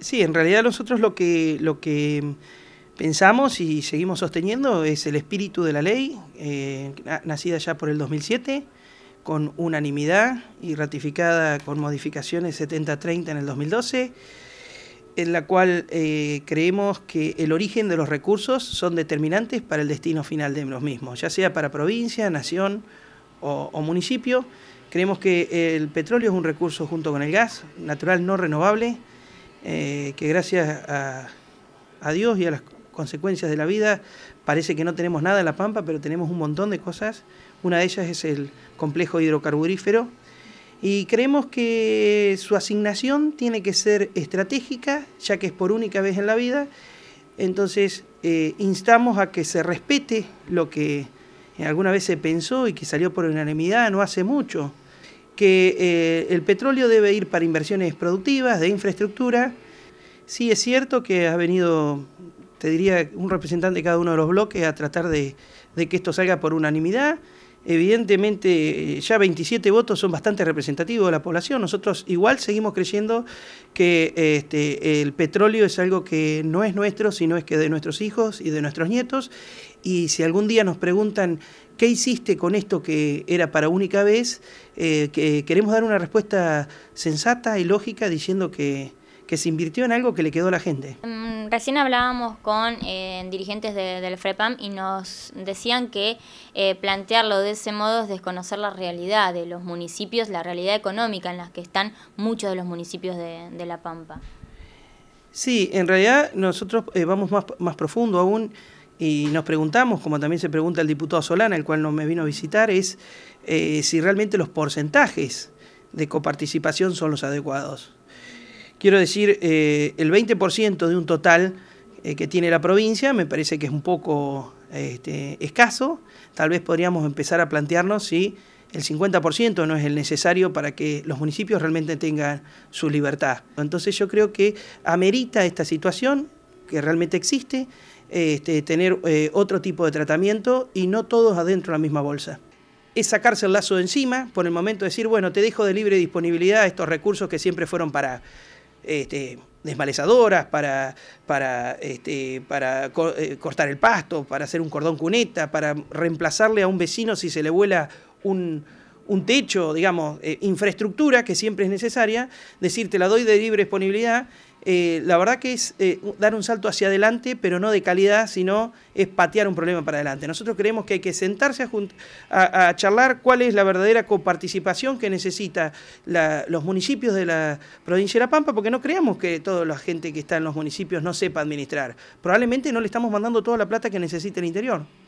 sí, en realidad nosotros lo que, pensamos y seguimos sosteniendo es el espíritu de la ley, eh, nacida ya por el 2007, con unanimidad y ratificada con modificaciones 70-30 en el 2012 en la cual eh, creemos que el origen de los recursos son determinantes para el destino final de los mismos, ya sea para provincia, nación o, municipio. Creemos que el petróleo es un recurso junto con el gas natural no renovable, eh, que gracias a, Dios y a las consecuencias de la vida parece que no tenemos nada en La Pampa, pero tenemos un montón de cosas. Una de ellas es el complejo hidrocarburífero y creemos que su asignación tiene que ser estratégica, ya que es por única vez en la vida. Entonces, eh, instamos a que se respete lo que alguna vez se pensó y que salió por unanimidad no hace mucho que eh, el petróleo debe ir para inversiones productivas, de infraestructura. Sí, es cierto que ha venido, te diría, un representante de cada uno de los bloques a tratar de, que esto salga por unanimidad. Evidentemente, eh, ya 27 votos son bastante representativos de la población. Nosotros igual seguimos creyendo que este, el petróleo es algo que no es nuestro, sino es que de nuestros hijos y de nuestros nietos y si algún día nos preguntan qué hiciste con esto que era para única vez, eh, queremos dar una respuesta sensata y lógica diciendo que, se invirtió en algo que le quedó a la gente. Mm, recién hablábamos con eh, dirigentes del FREPAM y nos decían que eh, plantearlo de ese modo es desconocer la realidad de los municipios, la realidad económica en la que están muchos de los municipios de, La Pampa. Sí, en realidad nosotros vamos más, más profundo aún y nos preguntamos, como también se pregunta el diputado Solana, el cual no me vino a visitar, es eh, si realmente los porcentajes de coparticipación son los adecuados. Quiero decir, eh, el 20% de un total eh, que tiene la provincia me parece que es un poco este, escaso. Tal vez podríamos empezar a plantearnos si el 50% no es el necesario para que los municipios realmente tengan su libertad. Entonces yo creo que amerita esta situación que realmente existe este, tener eh, otro tipo de tratamiento y no todos adentro de la misma bolsa. Es sacarse el lazo de encima, por el momento decir, bueno, te dejo de libre disponibilidad estos recursos que siempre fueron para este, desmalezadoras, para, para, este, para eh, cortar el pasto, para hacer un cordón cuneta, para reemplazarle a un vecino si se le vuela un, techo, digamos, eh, infraestructura que siempre es necesaria, decir te la doy de libre disponibilidad eh, la verdad que es eh, dar un salto hacia adelante, pero no de calidad, sino es patear un problema para adelante. Nosotros creemos que hay que sentarse a, charlar cuál es la verdadera coparticipación que necesitan los municipios de la provincia de La Pampa, porque no creemos que toda la gente que está en los municipios no sepa administrar. Probablemente no le estamos mandando toda la plata que necesita el interior.